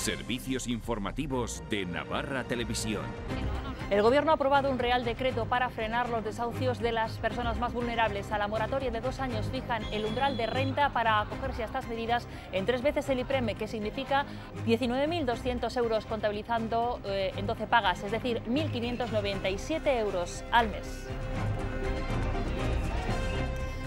Servicios informativos de Navarra Televisión. El Gobierno ha aprobado un Real Decreto para frenar los desahucios de las personas más vulnerables. A la moratoria de dos años fijan el umbral de renta para acogerse a estas medidas en tres veces el IPREME, e, que significa 19.200 euros contabilizando eh, en 12 pagas, es decir, 1.597 euros al mes.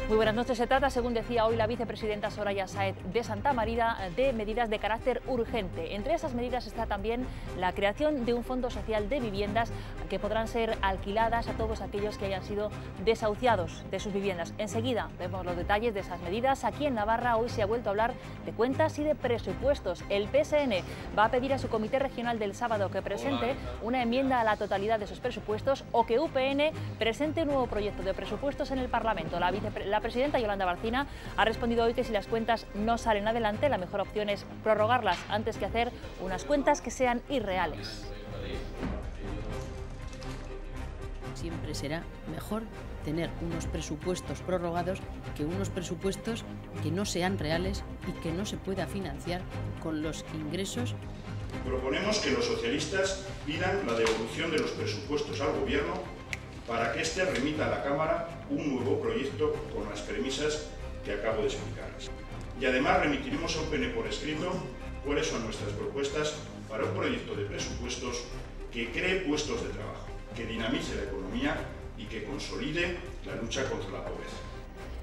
Muy buenas noches. Se trata, según decía hoy la vicepresidenta Soraya Saez de Santa María, de medidas de carácter urgente. Entre esas medidas está también la creación de un fondo social de viviendas que podrán ser alquiladas a todos aquellos que hayan sido desahuciados de sus viviendas. Enseguida vemos los detalles de esas medidas. Aquí en Navarra hoy se ha vuelto a hablar de cuentas y de presupuestos. El PSN va a pedir a su comité regional del sábado que presente una enmienda a la totalidad de sus presupuestos o que UPN presente un nuevo proyecto de presupuestos en el Parlamento. La la presidenta Yolanda Barcina ha respondido hoy que si las cuentas no salen adelante, la mejor opción es prorrogarlas antes que hacer unas cuentas que sean irreales. Siempre será mejor tener unos presupuestos prorrogados que unos presupuestos que no sean reales y que no se pueda financiar con los ingresos. Proponemos que los socialistas pidan la devolución de los presupuestos al Gobierno para que éste remita a la Cámara un nuevo proyecto con las premisas que acabo de explicarles. Y además remitiremos a OPN por escrito cuáles son nuestras propuestas para un proyecto de presupuestos que cree puestos de trabajo, que dinamice la economía y que consolide la lucha contra la pobreza.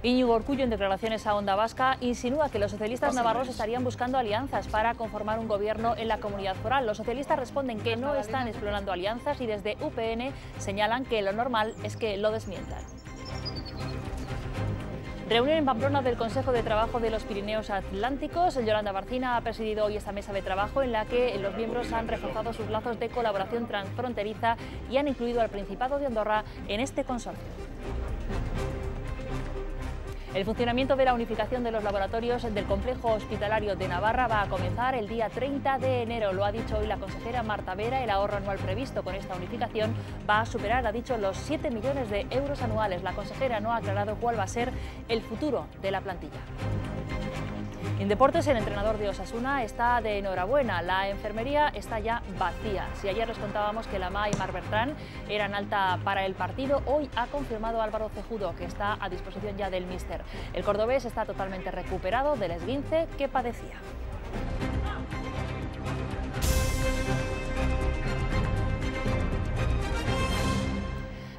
Íñigo Orcullo, en declaraciones a Onda Vasca, insinúa que los socialistas navarros estarían buscando alianzas para conformar un gobierno en la comunidad foral. Los socialistas responden que no están explorando alianzas y desde UPN señalan que lo normal es que lo desmientan. Reunión en Pamplona del Consejo de Trabajo de los Pirineos Atlánticos. Yolanda Barcina ha presidido hoy esta mesa de trabajo en la que los miembros han reforzado sus lazos de colaboración transfronteriza y han incluido al Principado de Andorra en este consorcio. El funcionamiento de la unificación de los laboratorios del complejo hospitalario de Navarra va a comenzar el día 30 de enero. Lo ha dicho hoy la consejera Marta Vera. El ahorro anual previsto con esta unificación va a superar, ha dicho, los 7 millones de euros anuales. La consejera no ha aclarado cuál va a ser el futuro de la plantilla. En deportes, el entrenador de Osasuna está de enhorabuena. La enfermería está ya vacía. Si ayer les contábamos que Lama y Mar eran alta para el partido, hoy ha confirmado Álvaro Cejudo que está a disposición ya del míster. El cordobés está totalmente recuperado del esguince que padecía.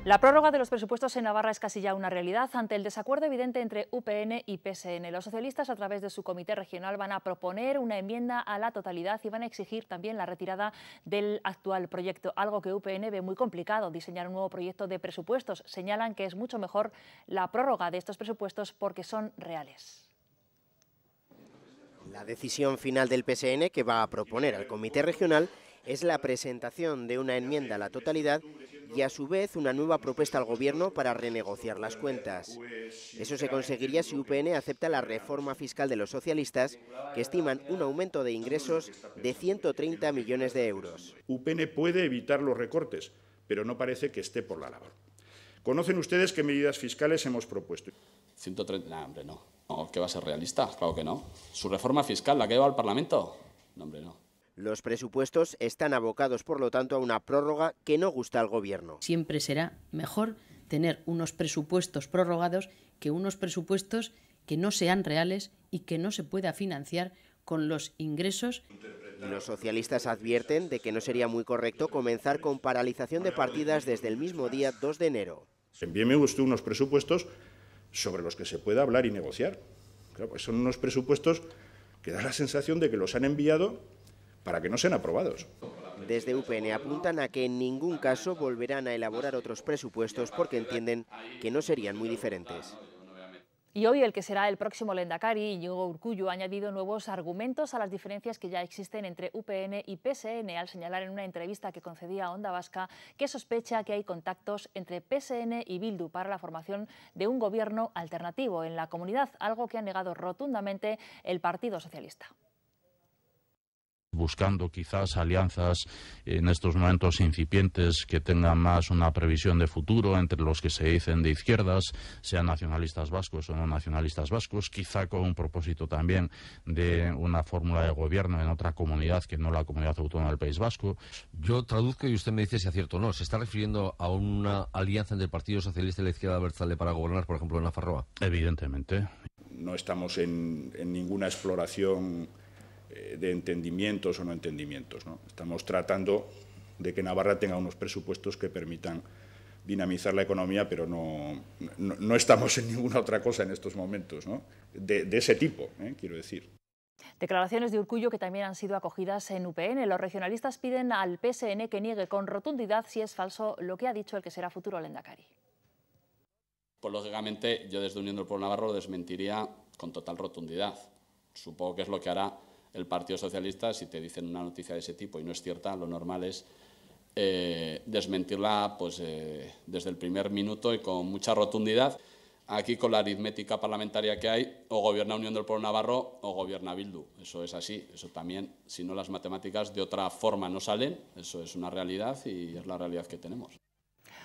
La prórroga de los presupuestos en Navarra es casi ya una realidad ante el desacuerdo evidente entre UPN y PSN. Los socialistas, a través de su comité regional, van a proponer una enmienda a la totalidad y van a exigir también la retirada del actual proyecto, algo que UPN ve muy complicado, diseñar un nuevo proyecto de presupuestos. Señalan que es mucho mejor la prórroga de estos presupuestos porque son reales. La decisión final del PSN que va a proponer al comité regional es la presentación de una enmienda a la totalidad y a su vez una nueva propuesta al Gobierno para renegociar las cuentas. Eso se conseguiría si UPN acepta la reforma fiscal de los socialistas, que estiman un aumento de ingresos de 130 millones de euros. UPN puede evitar los recortes, pero no parece que esté por la labor. ¿Conocen ustedes qué medidas fiscales hemos propuesto? 130, no, hombre, no. ¿Qué va a ser realista? Claro que no. ¿Su reforma fiscal, la que lleva al Parlamento? No, hombre, no. Los presupuestos están abocados, por lo tanto, a una prórroga que no gusta al Gobierno. Siempre será mejor tener unos presupuestos prorrogados que unos presupuestos que no sean reales y que no se pueda financiar con los ingresos. Los socialistas advierten de que no sería muy correcto comenzar con paralización de partidas desde el mismo día 2 de enero. Envíeme usted unos presupuestos sobre los que se pueda hablar y negociar. Pues son unos presupuestos que da la sensación de que los han enviado para que no sean aprobados. Desde UPN apuntan a que en ningún caso volverán a elaborar otros presupuestos porque entienden que no serían muy diferentes. Y hoy el que será el próximo Lendakari, Iñigo Urcullu, ha añadido nuevos argumentos a las diferencias que ya existen entre UPN y PSN al señalar en una entrevista que concedía a Onda Vasca que sospecha que hay contactos entre PSN y Bildu para la formación de un gobierno alternativo en la comunidad, algo que ha negado rotundamente el Partido Socialista buscando quizás alianzas en estos momentos incipientes que tengan más una previsión de futuro entre los que se dicen de izquierdas, sean nacionalistas vascos o no nacionalistas vascos, quizá con un propósito también de una fórmula de gobierno en otra comunidad que no la comunidad autónoma del País Vasco. Yo traduzco y usted me dice si acierto o no. ¿Se está refiriendo a una alianza entre el Partido Socialista y la Izquierda para gobernar, por ejemplo, en la Farroa? Evidentemente. No estamos en ninguna exploración eh, de entendimientos o no entendimientos. ¿no? Estamos tratando de que Navarra tenga unos presupuestos que permitan dinamizar la economía, pero no, no, estamos en ninguna otra cosa en estos momentos, ¿no? de, ese tipo, ¿eh? quiero decir. Declaraciones de Urcullo que también han sido acogidas en UPN. Los regionalistas piden al PSN que niegue con rotundidad si es falso lo que ha dicho el que será futuro Lendakari. Pues lógicamente yo desde Uniendo del Pueblo Navarro lo desmentiría con total rotundidad. Supongo que es lo que hará el Partido Socialista, si te dicen una noticia de ese tipo y no es cierta, lo normal es eh, desmentirla pues, eh, desde el primer minuto y con mucha rotundidad. Aquí, con la aritmética parlamentaria que hay, o gobierna Unión del Pueblo Navarro o gobierna Bildu. Eso es así. Eso también, si no las matemáticas de otra forma no salen, eso es una realidad y es la realidad que tenemos.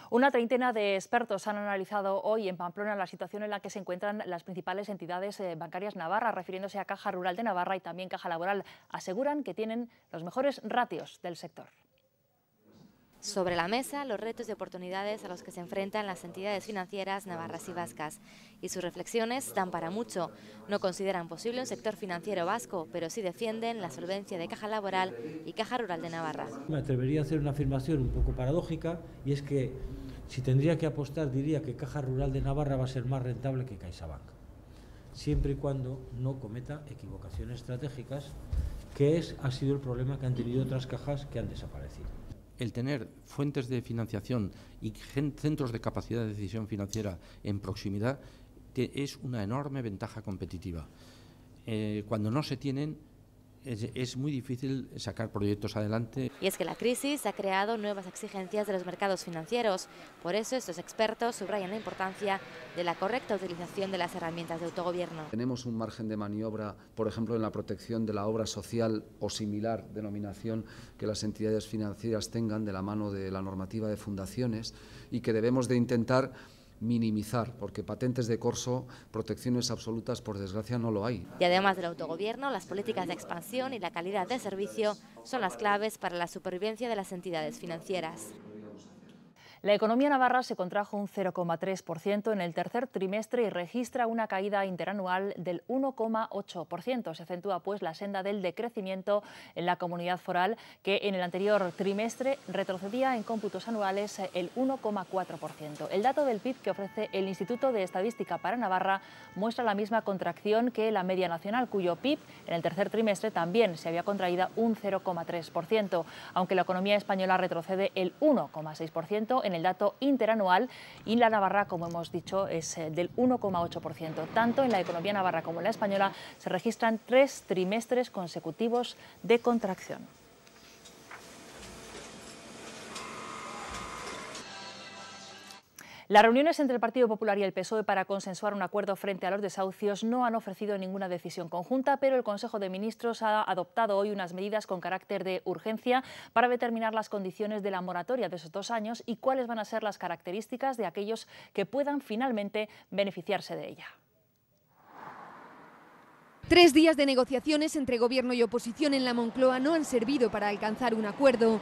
Una treintena de expertos han analizado hoy en Pamplona la situación en la que se encuentran las principales entidades eh, bancarias navarras, refiriéndose a Caja Rural de Navarra y también Caja Laboral. Aseguran que tienen los mejores ratios del sector sobre la mesa los retos y oportunidades a los que se enfrentan las entidades financieras navarras y vascas. Y sus reflexiones dan para mucho. No consideran posible un sector financiero vasco, pero sí defienden la solvencia de Caja Laboral y Caja Rural de Navarra. Me atrevería a hacer una afirmación un poco paradójica y es que si tendría que apostar diría que Caja Rural de Navarra va a ser más rentable que CaixaBank, siempre y cuando no cometa equivocaciones estratégicas, que es, ha sido el problema que han tenido otras cajas que han desaparecido el tener fuentes de financiación y centros de capacidad de decisión financiera en proximidad es una enorme ventaja competitiva. Eh, cuando no se tienen, es, muy difícil sacar proyectos adelante. Y es que la crisis ha creado nuevas exigencias de los mercados financieros. Por eso estos expertos subrayan la importancia de la correcta utilización de las herramientas de autogobierno. Tenemos un margen de maniobra, por ejemplo, en la protección de la obra social o similar denominación que las entidades financieras tengan de la mano de la normativa de fundaciones y que debemos de intentar minimizar, porque patentes de corso, protecciones absolutas, por desgracia, no lo hay. Y además del autogobierno, las políticas de expansión y la calidad de servicio son las claves para la supervivencia de las entidades financieras. La economía navarra se contrajo un 0,3% en el tercer trimestre y registra una caída interanual del 1,8%. Se acentúa pues la senda del decrecimiento en la comunidad foral que en el anterior trimestre retrocedía en cómputos anuales el 1,4%. El dato del PIB que ofrece el Instituto de Estadística para Navarra muestra la misma contracción que la media nacional, cuyo PIB en el tercer trimestre también se había contraído un 0,3%, aunque la economía española retrocede el 1,6% en el dato interanual y la navarra, como hemos dicho, es eh, del 1,8%. Tanto en la economía navarra como en la española se registran tres trimestres consecutivos de contracción. Las reuniones entre el Partido Popular y el PSOE para consensuar un acuerdo frente a los desahucios no han ofrecido ninguna decisión conjunta, pero el Consejo de Ministros ha adoptado hoy unas medidas con carácter de urgencia para determinar las condiciones de la moratoria de esos dos años y cuáles van a ser las características de aquellos que puedan finalmente beneficiarse de ella. Tres días de negociaciones entre gobierno y oposición en la Moncloa no han servido para alcanzar un acuerdo.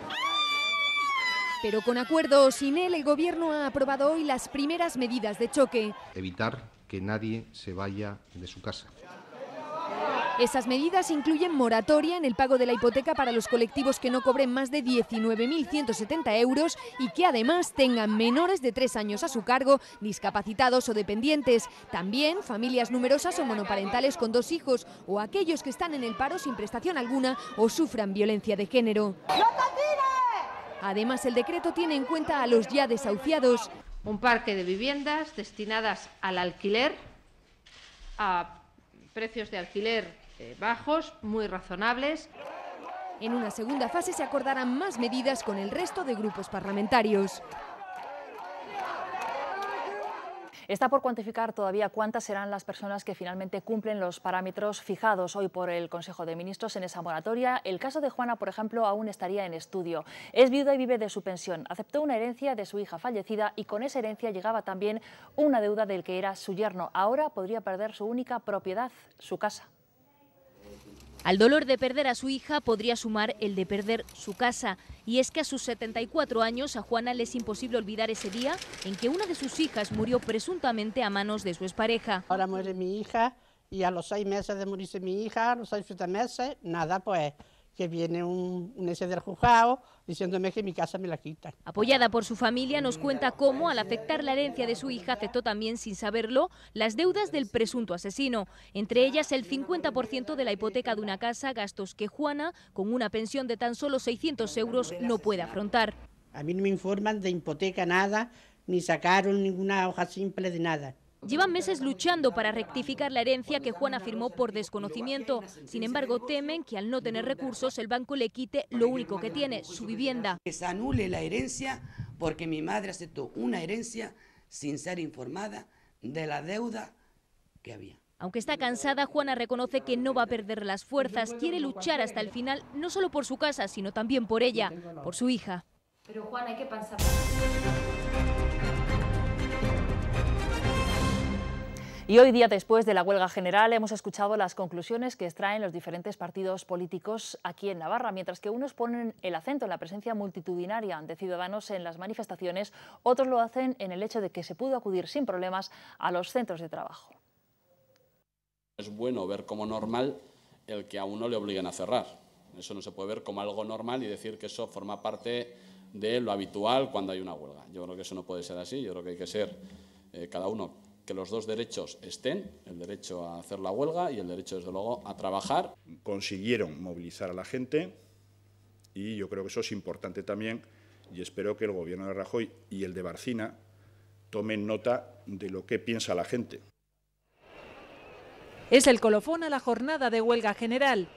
Pero con acuerdo o sin él, el Gobierno ha aprobado hoy las primeras medidas de choque. Evitar que nadie se vaya de su casa. Esas medidas incluyen moratoria en el pago de la hipoteca para los colectivos que no cobren más de 19.170 euros y que además tengan menores de tres años a su cargo, discapacitados o dependientes. También familias numerosas o monoparentales con dos hijos o aquellos que están en el paro sin prestación alguna o sufran violencia de género. Además, el decreto tiene en cuenta a los ya desahuciados. Un parque de viviendas destinadas al alquiler, a precios de alquiler eh, bajos, muy razonables. En una segunda fase se acordarán más medidas con el resto de grupos parlamentarios. Está por cuantificar todavía cuántas serán las personas que finalmente cumplen los parámetros fijados hoy por el Consejo de Ministros en esa moratoria. El caso de Juana, por ejemplo, aún estaría en estudio. Es viuda y vive de su pensión. Aceptó una herencia de su hija fallecida y con esa herencia llegaba también una deuda del que era su yerno. Ahora podría perder su única propiedad, su casa. Al dolor de perder a su hija podría sumar el de perder su casa. Y es que a sus 74 años a Juana le es imposible olvidar ese día en que una de sus hijas murió presuntamente a manos de su expareja. Ahora muere mi hija y a los seis meses de morirse mi hija, a los seis siete meses, nada pues, que viene un, un ese del juzgado diciéndome que mi casa me la quitan. Apoyada por su familia, nos cuenta cómo, al pues, afectar la herencia de su hija, aceptó también, sin saberlo, las deudas del presunto asesino, entre ellas el 50% de la hipoteca de una casa, gastos que Juana, con una pensión de tan solo 600 euros, no puede afrontar. A mí no me informan de hipoteca nada, ni sacaron ninguna hoja simple de nada. Llevan meses luchando para rectificar la herencia que Juana firmó por desconocimiento. Sin embargo, temen que al no tener recursos el banco le quite lo único que tiene, su vivienda. Que se anule la herencia porque mi madre aceptó una herencia sin ser informada de la deuda que había. Aunque está cansada, Juana reconoce que no va a perder las fuerzas, quiere luchar hasta el final, no solo por su casa, sino también por ella, por su hija. Pero Juana, hay que Y hoy día después de la huelga general hemos escuchado las conclusiones que extraen los diferentes partidos políticos aquí en Navarra, mientras que unos ponen el acento en la presencia multitudinaria de ciudadanos en las manifestaciones, otros lo hacen en el hecho de que se pudo acudir sin problemas a los centros de trabajo. Es bueno ver como normal el que a uno le obliguen a cerrar. Eso no se puede ver como algo normal y decir que eso forma parte de lo habitual cuando hay una huelga. Yo creo que eso no puede ser así, yo creo que hay que ser eh, cada uno que los dos derechos estén, el derecho a hacer la huelga y el derecho, desde luego, a trabajar. Consiguieron movilizar a la gente y yo creo que eso es importante también y espero que el Gobierno de Rajoy y el de Barcina tomen nota de lo que piensa la gente. Es el colofón a la jornada de huelga general.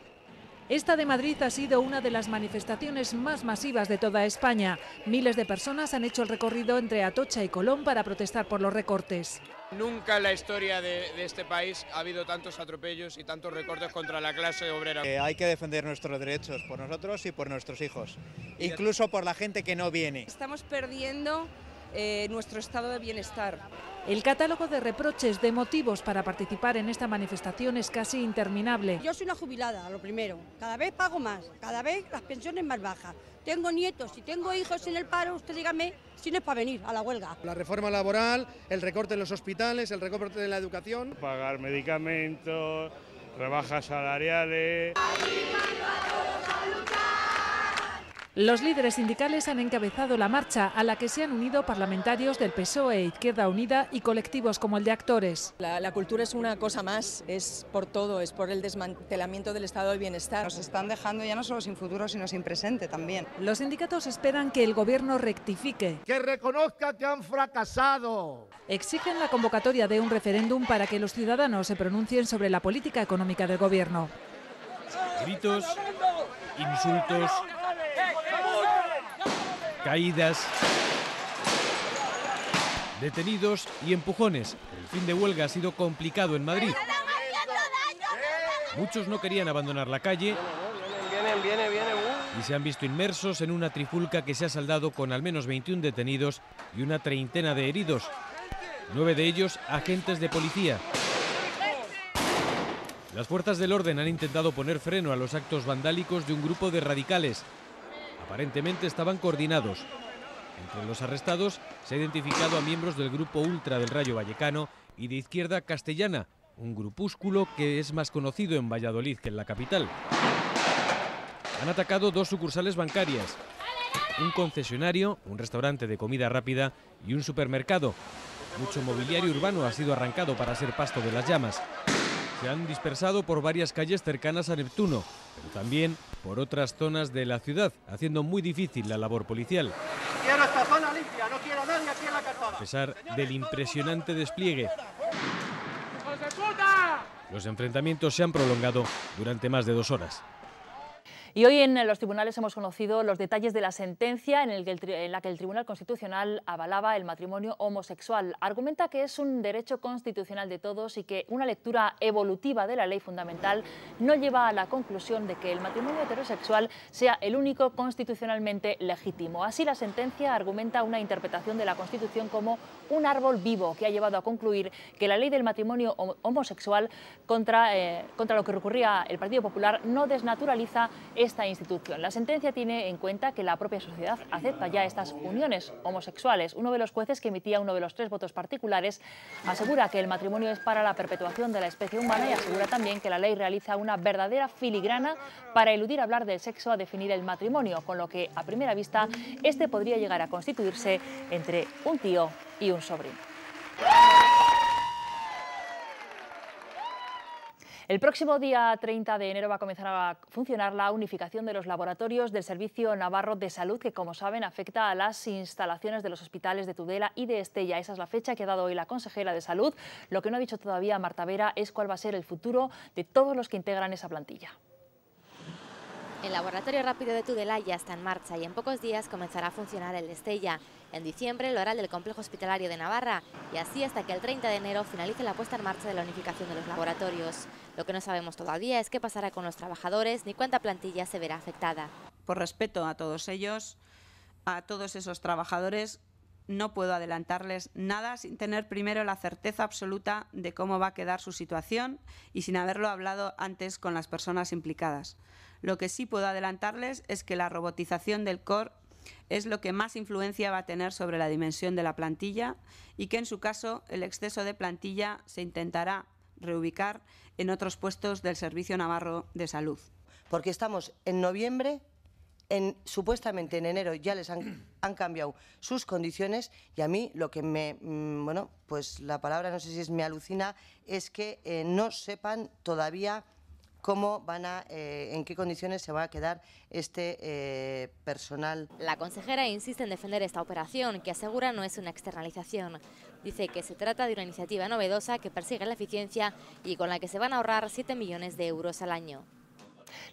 Esta de Madrid ha sido una de las manifestaciones más masivas de toda España. Miles de personas han hecho el recorrido entre Atocha y Colón para protestar por los recortes. Nunca en la historia de, este país ha habido tantos atropellos y tantos recortes contra la clase obrera. Eh, hay que defender nuestros derechos por nosotros y por nuestros hijos, incluso por la gente que no viene. Estamos perdiendo eh, nuestro estado de bienestar. El catálogo de reproches de motivos para participar en esta manifestación es casi interminable. Yo soy una jubilada, lo primero. Cada vez pago más, cada vez las pensiones más bajas. Tengo nietos, y tengo hijos en el paro, usted dígame si no es para venir a la huelga. La reforma laboral, el recorte en los hospitales, el recorte en la educación. Pagar medicamentos, rebajas salariales. Los líderes sindicales han encabezado la marcha a la que se han unido parlamentarios del PSOE, Izquierda Unida y colectivos como el de actores. La, cultura es una cosa más, es por todo, es por el desmantelamiento del estado de bienestar. Nos están dejando ya no solo sin futuro, sino sin presente también. Los sindicatos esperan que el gobierno rectifique. Que reconozca que han fracasado. Exigen la convocatoria de un referéndum para que los ciudadanos se pronuncien sobre la política económica del gobierno. Gritos, insultos caídas, detenidos y empujones. El fin de huelga ha sido complicado en Madrid. Muchos no querían abandonar la calle y se han visto inmersos en una trifulca que se ha saldado con al menos 21 detenidos y una treintena de heridos, nueve de ellos agentes de policía. Las fuerzas del orden han intentado poner freno a los actos vandálicos de un grupo de radicales Aparentemente estaban coordinados. Entre los arrestados se ha identificado a miembros del grupo ultra del Rayo Vallecano y de izquierda castellana, un grupúsculo que es más conocido en Valladolid que en la capital. Han atacado dos sucursales bancarias, un concesionario, un restaurante de comida rápida y un supermercado. Mucho mobiliario urbano ha sido arrancado para ser pasto de las llamas. Se han dispersado por varias calles cercanas a Neptuno, pero también por otras zonas de la ciudad, haciendo muy difícil la labor policial. A pesar del impresionante despliegue, los enfrentamientos se han prolongado durante más de dos horas. Y hoy en los tribunales hemos conocido los detalles de la sentencia en, la que el Tribunal Constitucional avalaba el matrimonio homosexual. Argumenta que es un derecho constitucional de todos y que una lectura evolutiva de la ley fundamental no lleva a la conclusión de que el matrimonio heterosexual sea el único constitucionalmente legítimo. Así la sentencia argumenta una interpretación de la Constitución como un árbol vivo que ha llevado a concluir que la ley del matrimonio homosexual contra, eh, contra lo que recurría el Partido Popular no desnaturaliza esta institución. La sentencia tiene en cuenta que la propia sociedad acepta ya estas uniones homosexuales. Uno de los jueces que emitía uno de los tres votos particulares asegura que el matrimonio es para la perpetuación de la especie humana y asegura también que la ley realiza una verdadera filigrana para eludir hablar del sexo a definir el matrimonio, con lo que a primera vista este podría llegar a constituirse entre un tío y un sobrino. El próximo día 30 de enero va a comenzar a funcionar la unificación de los laboratorios del Servicio Navarro de Salud, que como saben afecta a las instalaciones de los hospitales de Tudela y de Estella. Esa es la fecha que ha dado hoy la consejera de Salud. Lo que no ha dicho todavía Marta Vera es cuál va a ser el futuro de todos los que integran esa plantilla. El laboratorio rápido de Tudela ya está en marcha y en pocos días comenzará a funcionar el Estella. En diciembre lo hará el del Complejo Hospitalario de Navarra y así hasta que el 30 de enero finalice la puesta en marcha de la unificación de los laboratorios. Lo que no sabemos todavía es qué pasará con los trabajadores ni cuánta plantilla se verá afectada. Por respeto a todos ellos, a todos esos trabajadores, no puedo adelantarles nada sin tener primero la certeza absoluta de cómo va a quedar su situación y sin haberlo hablado antes con las personas implicadas. Lo que sí puedo adelantarles es que la robotización del core es lo que más influencia va a tener sobre la dimensión de la plantilla y que en su caso el exceso de plantilla se intentará reubicar en otros puestos del Servicio Navarro de Salud. Porque estamos en noviembre, en, supuestamente en enero ya les han, cambiado sus condiciones y a mí lo que me, mm, bueno, pues la palabra no sé si es me alucina, es que eh, no sepan todavía cómo van a, eh, en qué condiciones se va a quedar este eh, personal. La consejera insiste en defender esta operación, que asegura no es una externalización. Dice que se trata de una iniciativa novedosa que persigue la eficiencia y con la que se van a ahorrar 7 millones de euros al año.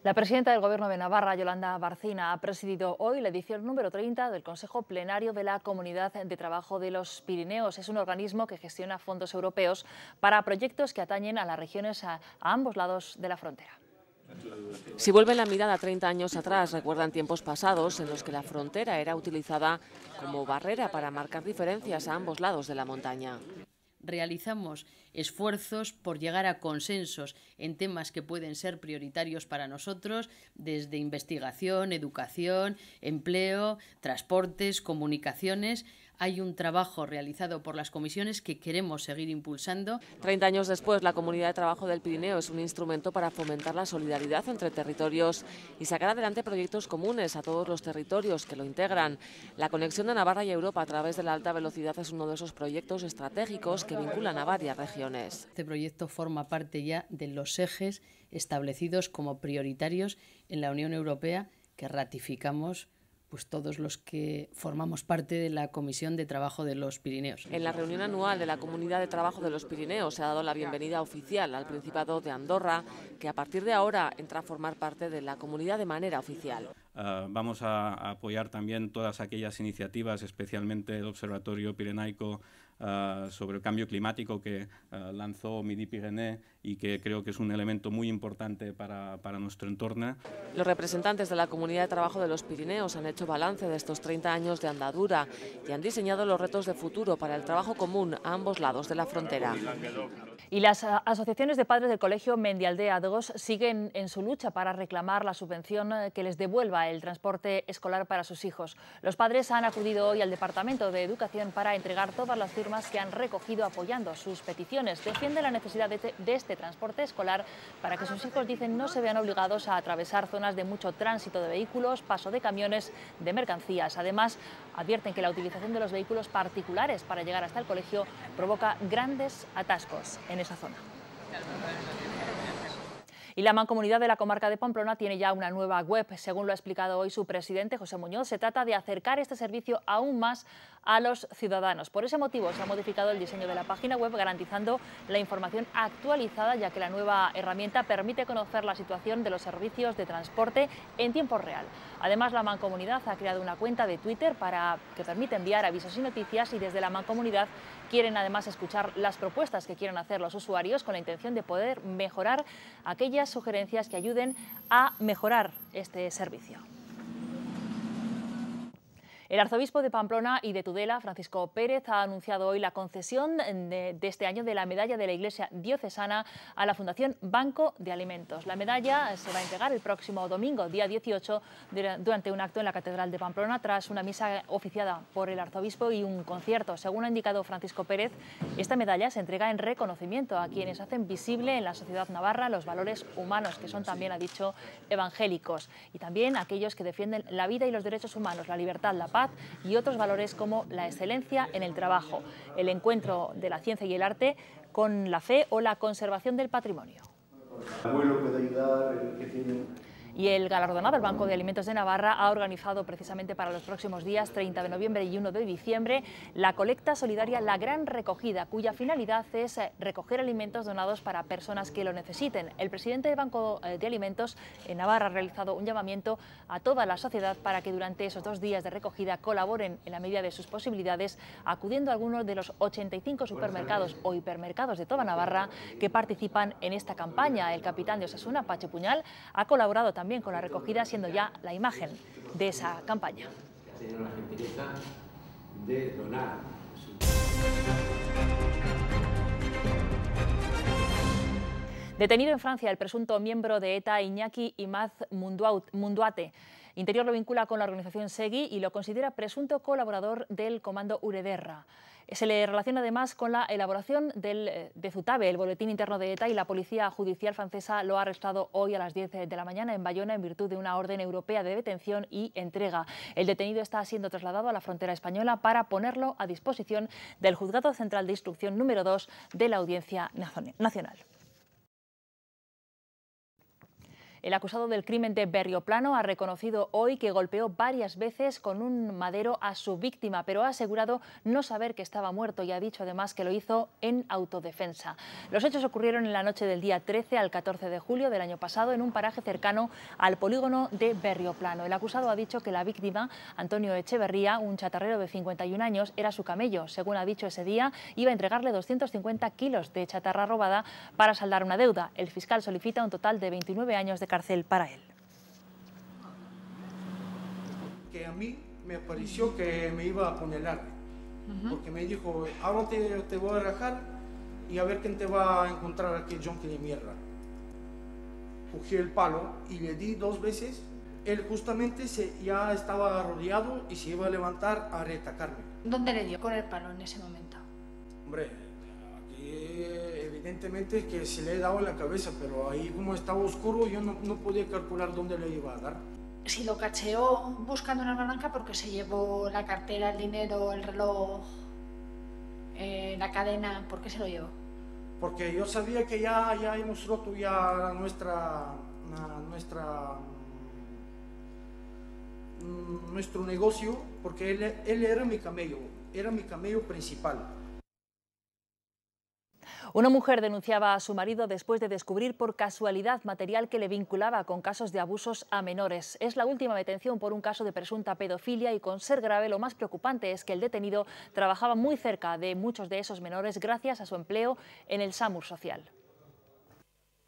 La presidenta del Gobierno de Navarra, Yolanda Barcina, ha presidido hoy la edición número 30 del Consejo Plenario de la Comunidad de Trabajo de los Pirineos. Es un organismo que gestiona fondos europeos para proyectos que atañen a las regiones a, ambos lados de la frontera. Si vuelven la mirada 30 años atrás, recuerdan tiempos pasados en los que la frontera era utilizada como barrera para marcar diferencias a ambos lados de la montaña realizamos esfuerzos por llegar a consensos en temas que pueden ser prioritarios para nosotros, desde investigación, educación, empleo, transportes, comunicaciones, hay un trabajo realizado por las comisiones que queremos seguir impulsando. Treinta años después, la Comunidad de Trabajo del Pirineo es un instrumento para fomentar la solidaridad entre territorios y sacar adelante proyectos comunes a todos los territorios que lo integran. La conexión de Navarra y Europa a través de la alta velocidad es uno de esos proyectos estratégicos que vinculan a varias regiones. Este proyecto forma parte ya de los ejes establecidos como prioritarios en la Unión Europea que ratificamos pues, todos los que formamos parte de la Comisión de Trabajo de los Pirineos. En la reunión anual de la Comunidad de Trabajo de los Pirineos se ha dado la bienvenida oficial al Principado de Andorra, que a partir de ahora entra a formar parte de la comunidad de manera oficial. Ah, vamos a apoyar también todas aquellas iniciativas, especialmente el Observatorio Pirenaico ah, sobre el Cambio Climático que ah, lanzó Midi Piréné y que creo que es un elemento muy importante para, para, nuestro entorno. Los representantes de la Comunidad de Trabajo de los Pirineos han hecho balance de estos 30 años de andadura y han diseñado los retos de futuro para el trabajo común a ambos lados de la frontera. Y las asociaciones de padres del Colegio Mendialdea 2 siguen en su lucha para reclamar la subvención eh, que les devuelva el transporte escolar para sus hijos. Los padres han acudido hoy al Departamento de Educación para entregar todas las firmas que han recogido apoyando sus peticiones. Defiende la necesidad de, de este transporte escolar para que sus hijos, dicen, no se vean obligados a atravesar zonas de mucho tránsito de vehículos, paso de camiones, de mercancías. Además, advierten que la utilización de los vehículos particulares para llegar hasta el colegio provoca grandes atascos en esa zona. Y la mancomunidad de la comarca de Pamplona tiene ya una nueva web. Según lo ha explicado hoy su presidente José Muñoz, se trata de acercar este servicio aún más a los ciudadanos. Por ese motivo se ha modificado el diseño de la página web garantizando la información actualizada ya que la nueva herramienta permite conocer la situación de los servicios de transporte en tiempo real. Además, la Mancomunidad ha creado una cuenta de Twitter para que permite enviar avisos y noticias y desde la Mancomunidad quieren además escuchar las propuestas que quieren hacer los usuarios con la intención de poder mejorar aquellas sugerencias que ayuden a mejorar este servicio. El arzobispo de Pamplona y de Tudela, Francisco Pérez, ha anunciado hoy la concesión de, este año de la medalla de la Iglesia Diocesana a la Fundación Banco de Alimentos. La medalla se va a entregar el próximo domingo, día 18, durante un acto en la Catedral de Pamplona, tras una misa oficiada por el arzobispo y un concierto. Según ha indicado Francisco Pérez, esta medalla se entrega en reconocimiento a quienes hacen visible en la sociedad navarra los valores humanos, que son también, ha dicho, evangélicos, y también aquellos que defienden la vida y los derechos humanos, la libertad, la paz y otros valores como la excelencia en el trabajo, el encuentro de la ciencia y el arte con la fe o la conservación del patrimonio. Y el galardonado, el Banco de Alimentos de Navarra, ha organizado precisamente para los próximos días, 30 de noviembre y 1 de diciembre, la colecta solidaria La Gran Recogida, cuya finalidad es eh, recoger alimentos donados para personas que lo necesiten. El presidente del Banco eh, de Alimentos en Navarra ha realizado un llamamiento a toda la sociedad para que durante esos dos días de recogida colaboren en la medida de sus posibilidades, acudiendo a algunos de los 85 supermercados o hipermercados de toda Navarra que participan en esta campaña. El capitán de Osasuna, Pache Puñal, ha colaborado también también con la recogida, siendo ya la imagen de esa campaña. Detenido en Francia el presunto miembro de ETA Iñaki Imaz Munduate. Interior lo vincula con la organización SEGI y lo considera presunto colaborador del comando Urederra. Eh, se le relaciona además con la elaboración del, eh, de Zutabe, el boletín interno de ETA, y la policía judicial francesa lo ha arrestado hoy a las 10 eh, de la mañana en Bayona en virtud de una orden europea de detención y entrega. El detenido está siendo trasladado a la frontera española para ponerlo a disposición del Juzgado Central de Instrucción número 2 de la Audiencia Nacional. El acusado del crimen de Berrioplano ha reconocido hoy que golpeó varias veces con un madero a su víctima, pero ha asegurado no saber que estaba muerto y ha dicho además que lo hizo en autodefensa. Los hechos ocurrieron en la noche del día 13 al 14 de julio del año pasado en un paraje cercano al polígono de Berrioplano. El acusado ha dicho que la víctima, Antonio Echeverría, un chatarrero de 51 años, era su camello. Según ha dicho ese día, iba a entregarle 250 kilos de chatarra robada para saldar una deuda. El fiscal solicita un total de 29 años de para él. Que a mí me pareció que me iba a poner arte porque me dijo, ahora te, te voy a rajar y a ver quién te va a encontrar aquí, John, que de mierda. Cogí el palo y le di dos veces. Él justamente se, ya estaba rodeado y se iba a levantar a retacarme. ¿Dónde le dio con el palo en ese momento? Hombre, aquí evidentemente que se le he dado en la cabeza, pero ahí como estaba oscuro yo no, no podía calcular dónde le iba a dar. Si lo cacheó buscando una palanca porque se llevó la cartera, el dinero, el reloj, eh, la cadena, ¿por qué se lo llevó? Porque yo sabía que ya, ya hemos roto ya nuestra, nuestra, mm, nuestro negocio, porque él, él era mi camello, era mi camello principal. Una mujer denunciaba a su marido después de descubrir por casualidad material que le vinculaba con casos de abusos a menores. Es la última detención por un caso de presunta pedofilia y con ser grave lo más preocupante es que el detenido trabajaba muy cerca de muchos de esos menores gracias a su empleo en el SAMUR social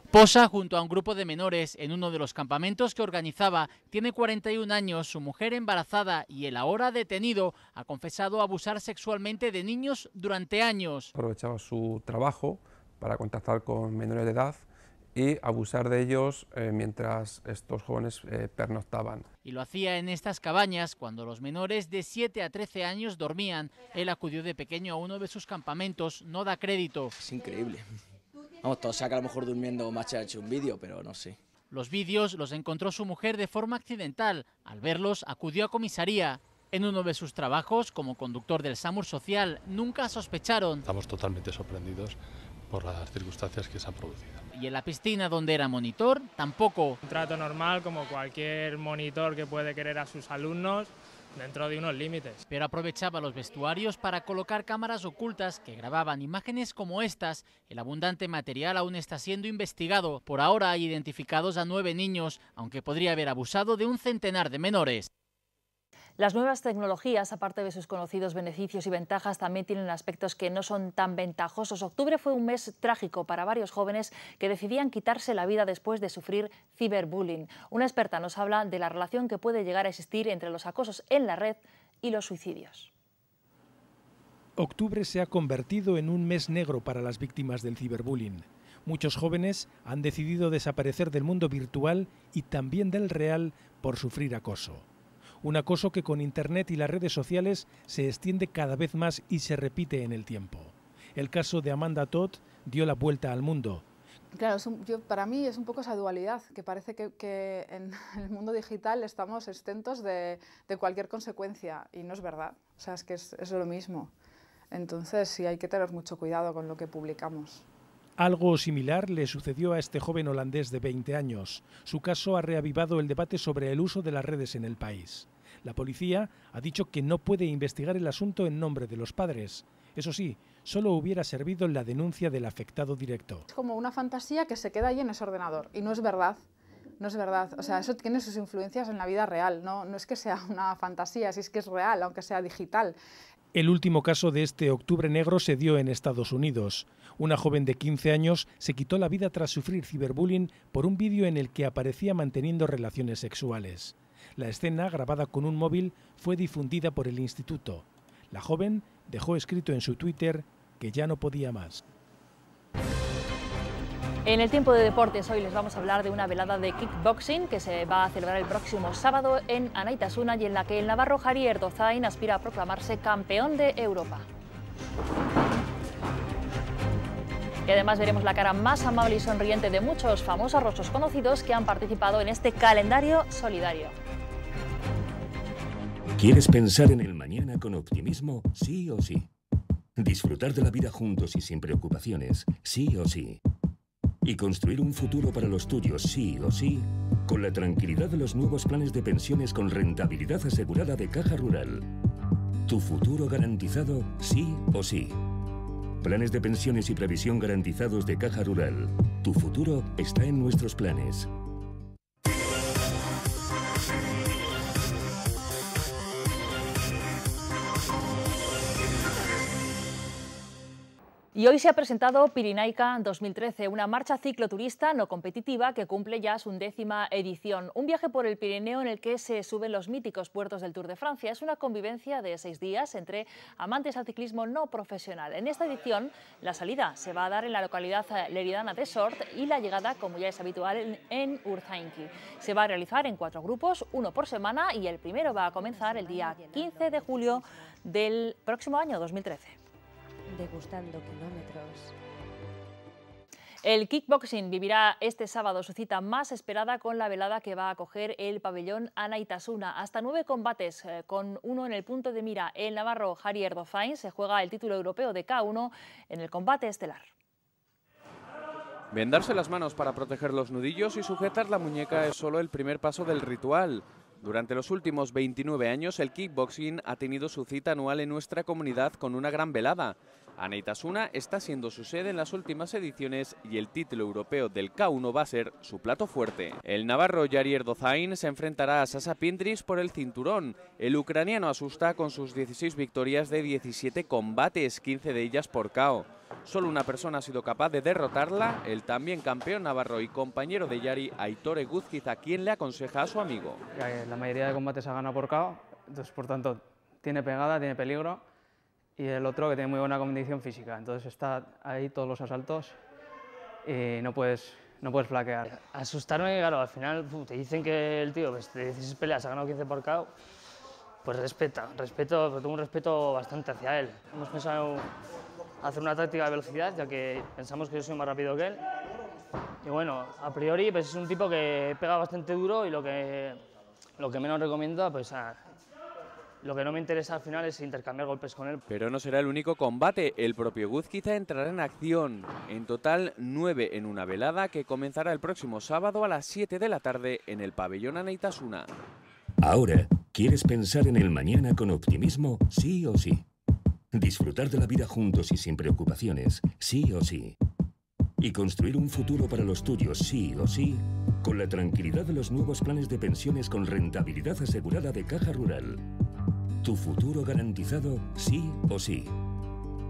esposa, junto a un grupo de menores en uno de los campamentos que organizaba. Tiene 41 años, su mujer embarazada y el ahora detenido ha confesado abusar sexualmente de niños durante años. Aprovechaba su trabajo para contactar con menores de edad y abusar de ellos eh, mientras estos jóvenes eh, pernoctaban. Y lo hacía en estas cabañas cuando los menores de 7 a 13 años dormían. Él acudió de pequeño a uno de sus campamentos, no da crédito. Es increíble sea que a lo mejor durmiendo Macha ha hecho un vídeo, pero no sé. Los vídeos los encontró su mujer de forma accidental. Al verlos, acudió a comisaría. En uno de sus trabajos como conductor del SAMUR social, nunca sospecharon. Estamos totalmente sorprendidos por las circunstancias que se han producido. Y en la piscina donde era monitor, tampoco. Un trato normal como cualquier monitor que puede querer a sus alumnos dentro de unos límites. Pero aprovechaba los vestuarios para colocar cámaras ocultas que grababan imágenes como estas. El abundante material aún está siendo investigado. Por ahora hay identificados a nueve niños, aunque podría haber abusado de un centenar de menores. Las nuevas tecnologías, aparte de sus conocidos beneficios y ventajas, también tienen aspectos que no son tan ventajosos. Octubre fue un mes trágico para varios jóvenes que decidían quitarse la vida después de sufrir ciberbullying. Una experta nos habla de la relación que puede llegar a existir entre los acosos en la red y los suicidios. Octubre se ha convertido en un mes negro para las víctimas del ciberbullying. Muchos jóvenes han decidido desaparecer del mundo virtual y también del real por sufrir acoso un acoso que con Internet y las redes sociales se extiende cada vez más y se repite en el tiempo. El caso de Amanda Todd dio la vuelta al mundo. Claro, para mí es un poco esa dualidad, que parece que, en el mundo digital estamos exentos de, cualquier consecuencia, y no es verdad, o sea, es que es lo mismo. Entonces sí hay que tener mucho cuidado con lo que publicamos. Algo similar le sucedió a este joven holandés de 20 años. Su caso ha reavivado el debate sobre el uso de las redes en el país. La policía ha dicho que no puede investigar el asunto en nombre de los padres. Eso sí, solo hubiera servido la denuncia del afectado directo. Es como una fantasía que se queda ahí en ese ordenador y no es verdad. No es verdad, o sea, eso tiene sus influencias en la vida real, no, no es que sea una fantasía, si es que es real, aunque sea digital. El último caso de este octubre negro se dio en Estados Unidos. Una joven de 15 años se quitó la vida tras sufrir ciberbullying por un vídeo en el que aparecía manteniendo relaciones sexuales. La escena, grabada con un móvil, fue difundida por el instituto. La joven dejó escrito en su Twitter que ya no podía más. En el tiempo de deportes hoy les vamos a hablar de una velada de kickboxing que se va a celebrar el próximo sábado en Anaitasuna y en la que el navarro Javier Dozain aspira a proclamarse campeón de Europa. Y además veremos la cara más amable y sonriente de muchos famosos rostros conocidos que han participado en este calendario solidario. ¿Quieres pensar en el mañana con optimismo? Sí o sí. Disfrutar de la vida juntos y sin preocupaciones, sí o sí y construir un futuro para los tuyos sí o sí, con la tranquilidad de los nuevos planes de pensiones con rentabilidad asegurada de Caja Rural. Tu futuro garantizado sí o sí. Planes de pensiones y previsión garantizados de Caja Rural. Tu futuro está en nuestros planes. Y hoy se ha presentado Pirinaica 2013, una marcha cicloturista no competitiva que cumple ya su undécima edición. Un viaje por el Pirineo en el que se suben los míticos puertos del Tour de Francia. Es una convivencia de seis días entre amantes al ciclismo no profesional. En esta edición, la salida se va a dar en la localidad leridana de Sort y la llegada, como ya es habitual, en Urzainqui. Se va a realizar en cuatro grupos, uno por semana, y el primero va a comenzar el día 15 de julio del próximo año 2013 degustando kilómetros. El kickboxing vivirá este sábado su cita más esperada con la velada que va a acoger el pabellón Ana Itasuna. Hasta nueve combates, eh, con uno en el punto de mira. El navarro Harry Erdozain se juega el título europeo de K1 en el combate estelar. Vendarse las manos para proteger los nudillos y sujetar la muñeca es solo el primer paso del ritual. Durante los últimos 29 años, el kickboxing ha tenido su cita anual en nuestra comunidad con una gran velada. Aneitasuna está siendo su sede en las últimas ediciones y el título europeo del K1 va a ser su plato fuerte. El navarro Yarier Dozain se enfrentará a Sasa Pindris por el cinturón. El ucraniano asusta con sus 16 victorias de 17 combates, 15 de ellas por KO. Solo una persona ha sido capaz de derrotarla, el también campeón navarro y compañero de Yari, Aitor Eguzquiz, a quien le aconseja a su amigo. La mayoría de combates ha ganado por KO, entonces por tanto tiene pegada, tiene peligro, y el otro que tiene muy buena condición física, entonces está ahí todos los asaltos y no puedes no puedes flaquear. Asustarme, claro, al final te dicen que el tío, pues, de 16 peleas ha ganado 15 por KO, pues respeta, respeto, tengo un respeto bastante hacia él. Hemos pensado hacer una táctica de velocidad, ya que pensamos que yo soy más rápido que él. Y bueno, a priori pues es un tipo que pega bastante duro y lo que, lo que menos recomiendo, pues lo que no me interesa al final es intercambiar golpes con él. Pero no será el único combate. El propio Guz quizá entrará en acción. En total, nueve en una velada que comenzará el próximo sábado a las siete de la tarde en el pabellón Aneitasuna. Ahora, ¿quieres pensar en el mañana con optimismo? Sí o sí. Disfrutar de la vida juntos y sin preocupaciones, sí o sí. Y construir un futuro para los tuyos, sí o sí, con la tranquilidad de los nuevos planes de pensiones con rentabilidad asegurada de Caja Rural. Tu futuro garantizado, sí o sí.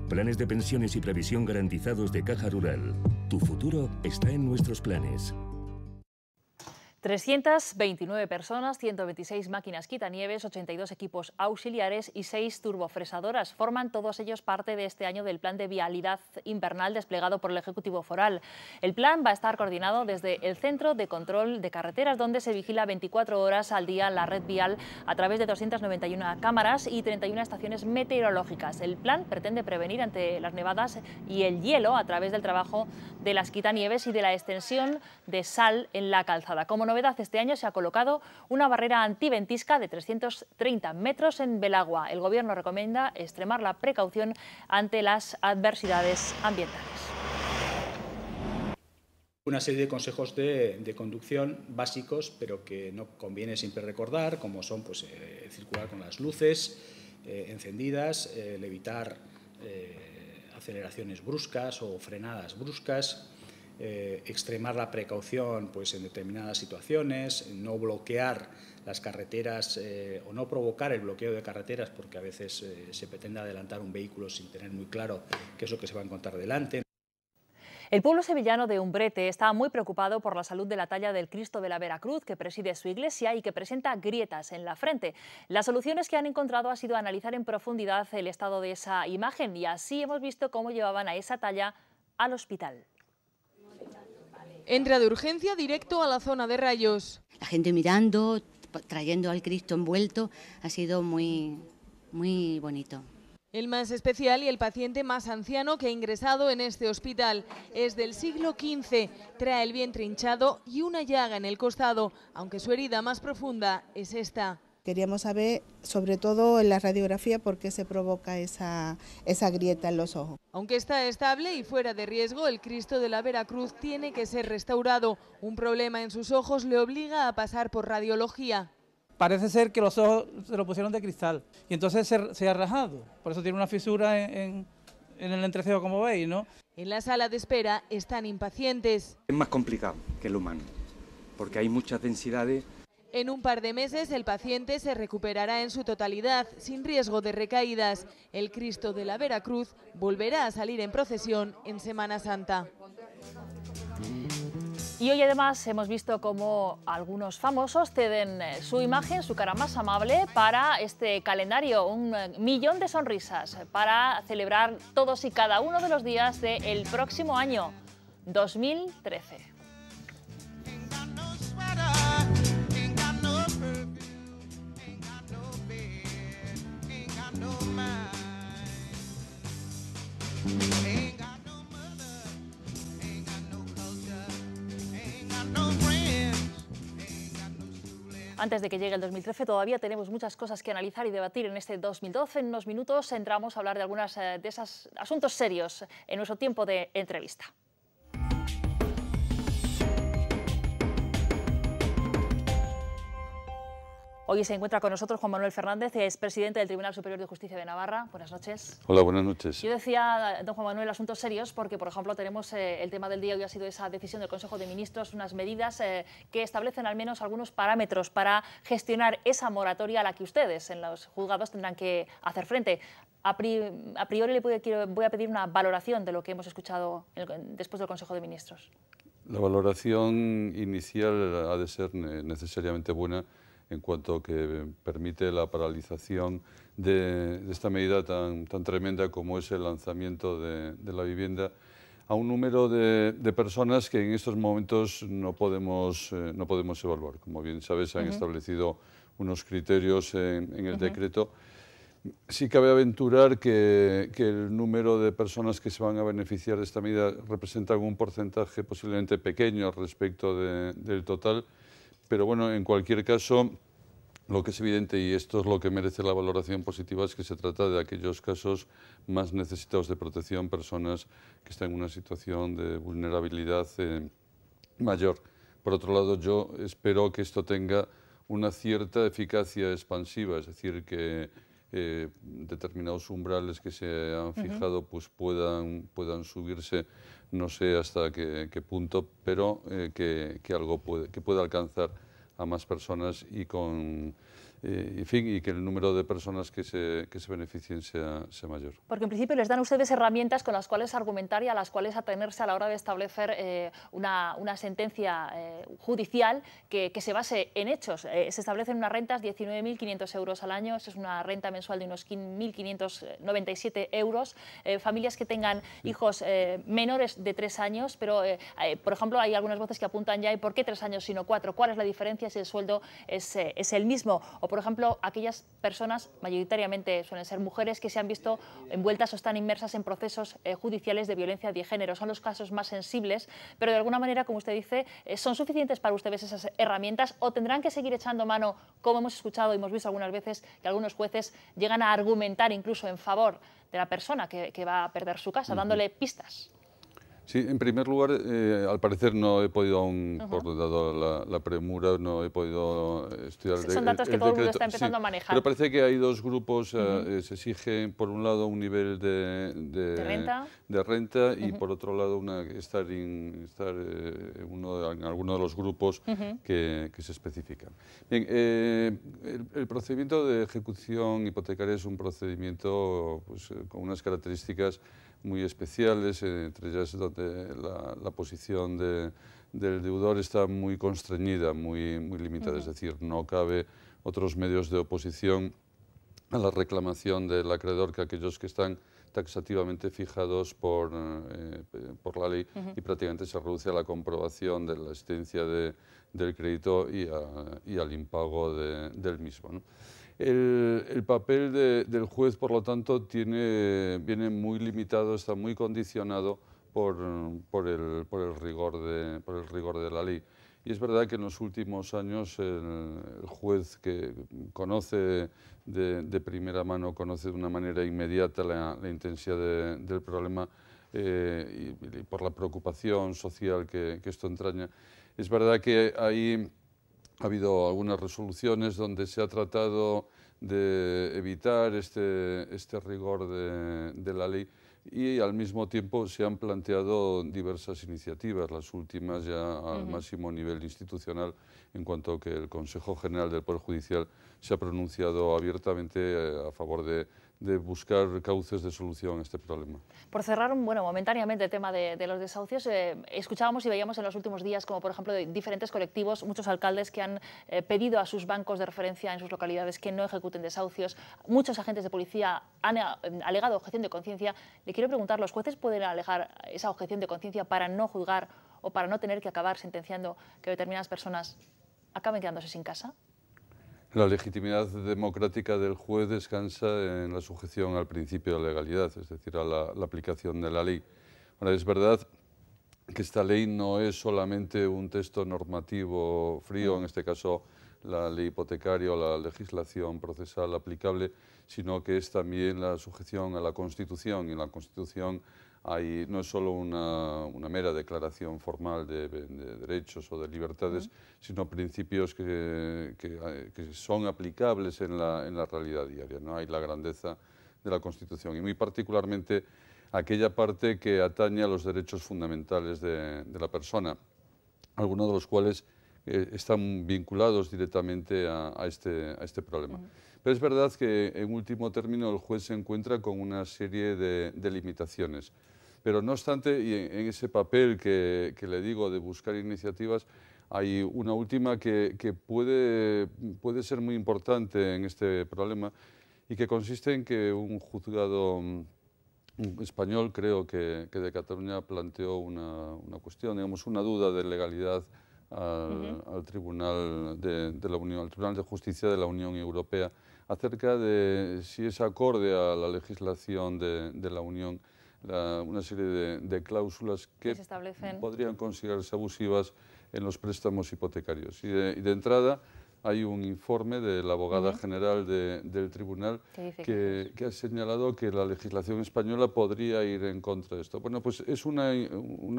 Planes de pensiones y previsión garantizados de Caja Rural. Tu futuro está en nuestros planes. 329 personas, 126 máquinas quitanieves, 82 equipos auxiliares y 6 turbofresadoras forman todos ellos parte de este año del plan de vialidad invernal desplegado por el Ejecutivo Foral. El plan va a estar coordinado desde el Centro de Control de Carreteras, donde se vigila 24 horas al día la red vial a través de 291 cámaras y 31 estaciones meteorológicas. El plan pretende prevenir ante las nevadas y el hielo a través del trabajo de las quitanieves y de la extensión de sal en la calzada. Como no novedad, este año se ha colocado una barrera antiventisca de 330 metros en Belagua. El Gobierno recomienda extremar la precaución ante las adversidades ambientales una serie de consejos de, conducción básicos, pero que no conviene siempre recordar, como son pues, eh, circular con las luces eh, encendidas, el eh, evitar aceleraciones bruscas o frenadas bruscas, eh, extremar la precaución pues, en determinadas situaciones, no bloquear las carreteras eh, o no provocar el bloqueo de carreteras porque a veces eh, se pretende adelantar un vehículo sin tener muy claro qué es lo que se va a encontrar delante. El pueblo sevillano de Umbrete está muy preocupado por la salud de la talla del Cristo de la Veracruz que preside su iglesia y que presenta grietas en la frente. Las soluciones que han encontrado ha sido analizar en profundidad el estado de esa imagen y así hemos visto cómo llevaban a esa talla al hospital. Entra de urgencia directo a la zona de rayos. La gente mirando, trayendo al Cristo envuelto, ha sido muy, muy bonito. El más especial y el paciente más anciano que ha ingresado en este hospital es del siglo XV. Trae el vientre hinchado y una llaga en el costado, aunque su herida más profunda es esta. Queríamos saber, sobre todo en la radiografía, por qué se provoca esa, esa grieta en los ojos. Aunque está estable y fuera de riesgo, el Cristo de la Veracruz tiene que ser restaurado. Un problema en sus ojos le obliga a pasar por radiología. Parece ser que los ojos se lo pusieron de cristal y entonces se, ha rajado. Por eso tiene una fisura en, el entrecejo, como veis, ¿no? En la sala de espera están impacientes. Es más complicado que el humano, porque hay muchas densidades en un par de meses el paciente se recuperará en su totalidad, sin riesgo de recaídas. El Cristo de la Veracruz volverá a salir en procesión en Semana Santa. Y hoy además hemos visto cómo algunos famosos ceden eh, su imagen, su cara más amable para este calendario, un eh, millón de sonrisas para celebrar todos y cada uno de los días del próximo año, 2013. Antes de que llegue el 2013 todavía tenemos muchas cosas que analizar y debatir en este 2012. En unos minutos entramos a hablar de algunos eh, de esos asuntos serios en nuestro tiempo de entrevista. Hoy se encuentra con nosotros Juan Manuel Fernández, es presidente del Tribunal Superior de Justicia de Navarra. Buenas noches. Hola, buenas noches. Yo decía, don Juan Manuel, asuntos serios, porque, por ejemplo, tenemos eh, el tema del día hoy ha sido esa decisión del Consejo de Ministros, unas medidas eh, que establecen al menos algunos parámetros para gestionar esa moratoria a la que ustedes en los juzgados tendrán que hacer frente. A, priori le voy a, pedir una valoración de lo que hemos escuchado después del Consejo de Ministros. La valoración inicial ha de ser necesariamente buena en cuanto que permite la paralización de, esta medida tan, tremenda como es el lanzamiento de, la vivienda a un número de, personas que en estos momentos no podemos, eh, evaluar. Como bien sabes, se han establecido unos criterios en, el decreto. Sí cabe aventurar que, el número de personas que se van a beneficiar de esta medida representa un porcentaje posiblemente pequeño respecto del total, pero bueno, en cualquier caso, lo que es evidente, y esto es lo que merece la valoración positiva, es que se trata de aquellos casos más necesitados de protección, personas que están en una situación de vulnerabilidad eh, mayor. Por otro lado, yo espero que esto tenga una cierta eficacia expansiva, es decir, que eh, determinados umbrales que se han fijado pues puedan, puedan subirse no sé hasta qué, punto, pero eh, que, algo puede, que pueda alcanzar a más personas y con eh, en fin, y que el número de personas que se, que se beneficien sea, sea, mayor. Porque en principio les dan ustedes herramientas con las cuales argumentar y a las cuales atenerse a la hora de establecer eh, una, una, sentencia eh, judicial que, que, se base en hechos. se establecen unas rentas, 19.500 euros al año, es una renta mensual de unos 1.597 euros. familias que tengan hijos menores de tres años, pero por ejemplo hay algunas voces que apuntan ya, ¿y por qué tres años sino cuatro? ¿Cuál es la diferencia si el sueldo es, es el mismo? por ejemplo, aquellas personas, mayoritariamente suelen ser mujeres, que se han visto envueltas o están inmersas en procesos eh, judiciales de violencia de género. Son los casos más sensibles, pero de alguna manera, como usted dice, eh, ¿son suficientes para ustedes esas herramientas o tendrán que seguir echando mano, como hemos escuchado y hemos visto algunas veces, que algunos jueces llegan a argumentar incluso en favor de la persona que, va a perder su casa, dándole pistas? Sí, en primer lugar, eh, al parecer no he podido aún, por dado la, premura, no he podido eh, estudiar... Son datos que todo el mundo está empezando a manejar. Pero parece que hay dos grupos, eh, se exige por un lado un nivel de, renta, y por otro lado una, estar, estar uno, en alguno de los grupos que, se especifican. Bien, el, procedimiento de ejecución hipotecaria es un procedimiento pues, con unas características muy especiales, eh, entre ellas donde la, posición del deudor está muy constreñida, muy, muy limitada, es decir, no cabe otros medios de oposición a la reclamación del acreedor que aquellos que están taxativamente fijados por, eh, eh, por la ley y prácticamente se reduce a la comprobación de la existencia del crédito y, al impago del mismo. El, papel del juez, por lo tanto, tiene, viene muy limitado, está muy condicionado por, el, rigor de, por el rigor de la ley. Y es verdad que en los últimos años el, juez que conoce de, primera mano, conoce de una manera inmediata la, intensidad del problema eh, y, por la preocupación social que, esto entraña, es verdad que hay ha habido algunas resoluciones donde se ha tratado de evitar este, este rigor de, la ley y al mismo tiempo se han planteado diversas iniciativas, las últimas ya al máximo nivel institucional, en cuanto que el Consejo General del Poder Judicial se ha pronunciado abiertamente eh, a favor de de buscar cauces de solución a este problema. Por cerrar, bueno, momentáneamente el tema de, los desahucios, eh, escuchábamos y veíamos en los últimos días, como por ejemplo de diferentes colectivos, muchos alcaldes que han eh, pedido a sus bancos de referencia en sus localidades que no ejecuten desahucios, muchos agentes de policía han alegado objeción de conciencia. Le quiero preguntar, ¿los jueces pueden alegar esa objeción de conciencia para no juzgar o para no tener que acabar sentenciando que determinadas personas acaben quedándose sin casa? La legitimidad democrática del juez descansa en la sujeción al principio de legalidad, es decir, a la, aplicación de la ley. Ahora, es verdad que esta ley no es solamente un texto normativo frío, en este caso la ley hipotecaria o la legislación procesal aplicable, sino que es también la sujeción a la Constitución y la Constitución no es solo una, mera declaración formal de, derechos o de libertades, sino principios que, son aplicables en la, realidad diaria. ¿no? Hay la grandeza de la Constitución y muy particularmente aquella parte que atañe a los derechos fundamentales de, la persona, algunos de los cuales eh, están vinculados directamente a, este, este, problema. Pero es verdad que en último término el juez se encuentra con una serie de limitaciones. Pero no obstante, y en, ese papel que, le digo de buscar iniciativas, hay una última que, puede, ser muy importante en este problema y que consiste en que un juzgado español, creo que, de Cataluña, planteó una, cuestión, digamos, una duda de legalidad al, Tribunal de, la Unión, al Tribunal de Justicia de la Unión Europea, acerca de si es acorde a la legislación de, de la Unión una serie de, cláusulas que podrían considerarse abusivas en los préstamos hipotecarios. y de entrada, hay un informe de la abogada general del tribunal que, ha señalado que la legislación española podría ir en contra de esto. Bueno, pues es una,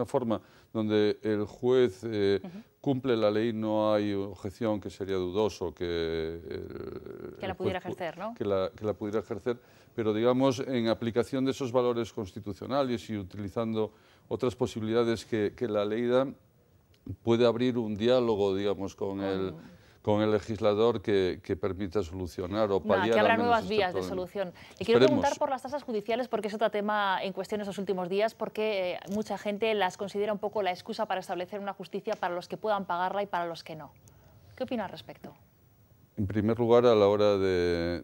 forma donde el juez eh, cumple la ley, no hay objeción que sería dudoso que... que la pudiera ejercer, ¿no? Que la, pudiera ejercer, pero digamos en aplicación de esos valores constitucionales y utilizando otras posibilidades que, que la ley da, puede abrir un diálogo, digamos, con, el, con el legislador que, permita solucionar o paliar... No, que habrá nuevas este vías de solución. Y quiero preguntar por las tasas judiciales, porque es otro tema en cuestión estos últimos días, porque eh, mucha gente las considera un poco la excusa para establecer una justicia para los que puedan pagarla y para los que no. ¿Qué opina al respecto? En primer lugar, a la hora de,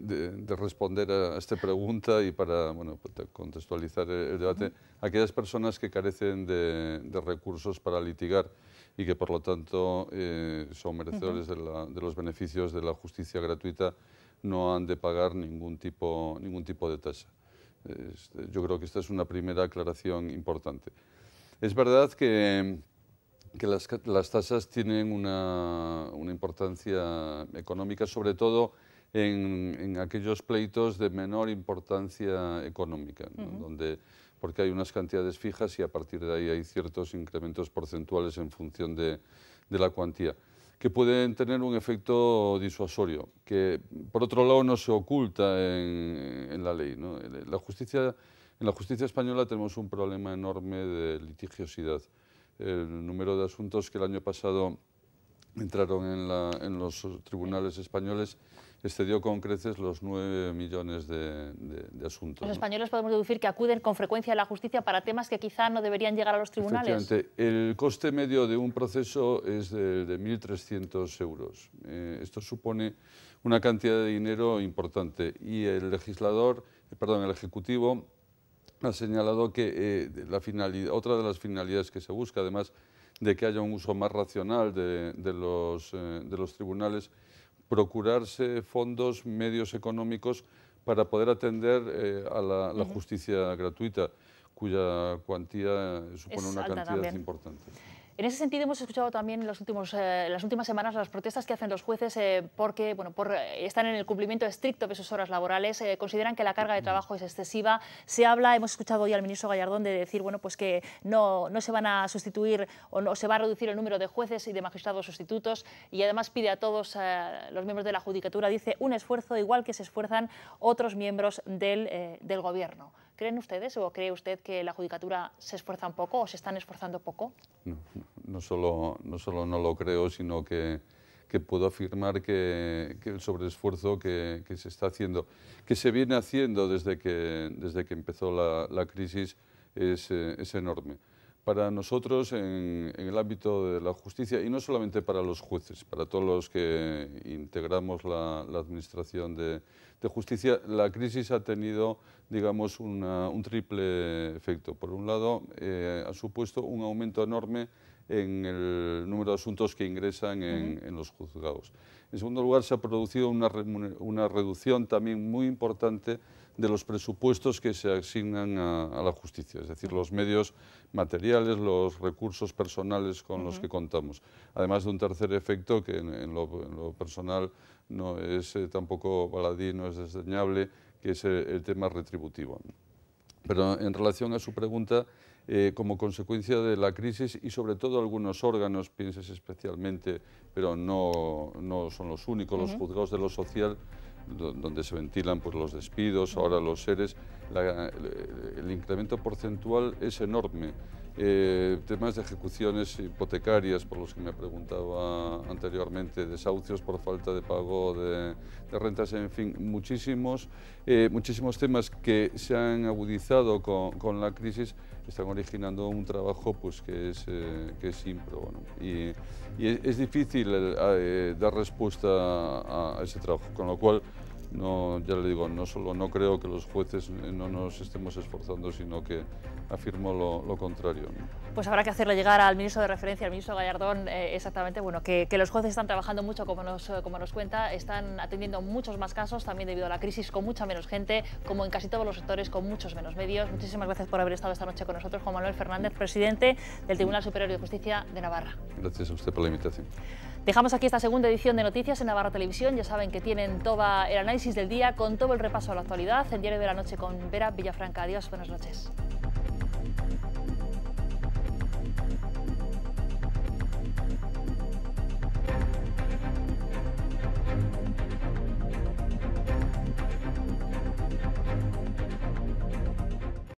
responder a esta pregunta y para bueno, pues, contextualizar el, debate, debate, aquellas personas que carecen de, de recursos para litigar y que por lo tanto eh, son merecedores de, los beneficios de la justicia gratuita, no han de pagar ningún tipo, ningún tipo de tasa. Este, yo creo que esta es una primera aclaración importante. Es verdad que, que las, las, tasas tienen una, una, importancia económica, sobre todo en, en, aquellos pleitos de menor importancia económica, donde porque hay unas cantidades fijas y a partir de ahí hay ciertos incrementos porcentuales en función de, la cuantía que pueden tener un efecto disuasorio, que por otro lado no se oculta en, la ley. La justicia, en la justicia española tenemos un problema enorme de litigiosidad. El número de asuntos que el año pasado entraron en los tribunales españoles excedió este con creces los 9 millones de, asuntos. Los españoles podemos deducir que acuden con frecuencia a la justicia para temas que quizá no deberían llegar a los tribunales. El coste medio de un proceso es de, 1.300 euros. Eh, esto supone una cantidad de dinero importante y el legislador, eh, perdón, el ejecutivo ha señalado que eh, la finalidad, otra de las finalidades que se busca, además de que haya un uso más racional de los tribunales, procurarse fondos, medios económicos para poder atender eh, a la, justicia gratuita, cuya cuantía supone una cantidad importante. En ese sentido, hemos escuchado también en, últimos, eh, las últimas semanas las protestas que hacen los jueces eh, porque bueno, eh, están en el cumplimiento estricto de sus horas laborales, consideran que la carga de trabajo es excesiva. Se habla, hemos escuchado hoy al ministro Gallardón de decir bueno, pues que no, se van a sustituir o no se va a reducir el número de jueces y de magistrados sustitutos y además pide a todos los miembros de la Judicatura, dice, un esfuerzo igual que se esfuerzan otros miembros del, del Gobierno. ¿Creen ustedes o cree usted que la Judicatura se esfuerza un poco o se están esforzando poco? No, solo, no, lo creo, sino que, puedo afirmar que, el sobreesfuerzo que, se está haciendo, que se viene haciendo desde que, desde que empezó la, crisis, es eh, enorme para nosotros en, el ámbito de la justicia, y no solamente para los jueces, para todos los que integramos la, Administración de, Justicia, la crisis ha tenido, digamos, un triple efecto. Por un lado, eh, ha supuesto un aumento enorme en el número de asuntos que ingresan en, los juzgados. En segundo lugar, se ha producido una, una reducción también muy importante de los presupuestos que se asignan a, la justicia, es decir, los medios materiales, los recursos personales con los que contamos. Además de un tercer efecto que en, lo, personal no es eh, tampoco baladí, no es desdeñable, que es el, tema retributivo. Pero en relación a su pregunta, eh, como consecuencia de la crisis y sobre todo algunos órganos, pienses especialmente, pero no, son los únicos, los juzgados de lo social, donde se ventilan por pues, los despidos, ahora los seres, el incremento porcentual es enorme. Eh, temas de ejecuciones hipotecarias, por los que me preguntaba anteriormente, desahucios por falta de pago de, rentas, en fin, muchísimos, eh, muchísimos temas que se han agudizado con, la crisis están originando un trabajo pues, que, es, eh, impro. Y, es, difícil dar respuesta a, a ese trabajo, con lo cual no, ya le digo, no solo no creo que los jueces eh, no nos estemos esforzando, sino que afirmo lo, contrario. Pues habrá que hacerle llegar al ministro de referencia, al ministro Gallardón, eh, exactamente, bueno, que, los jueces están trabajando mucho, como eh, como nos cuenta, están atendiendo muchos más casos, también debido a la crisis, con mucha menos gente, como en casi todos los sectores, con muchos menos medios. Muchísimas gracias por haber estado esta noche con nosotros, Juan Manuel Fernández, presidente del Tribunal Superior de Justicia de Navarra. Gracias a usted por la invitación. Dejamos aquí esta segunda edición de Noticias en Navarra Televisión. Ya saben que tienen todo el análisis del día con todo el repaso a la actualidad. El diario de la noche con Vera Villafranca. Adiós, buenas noches.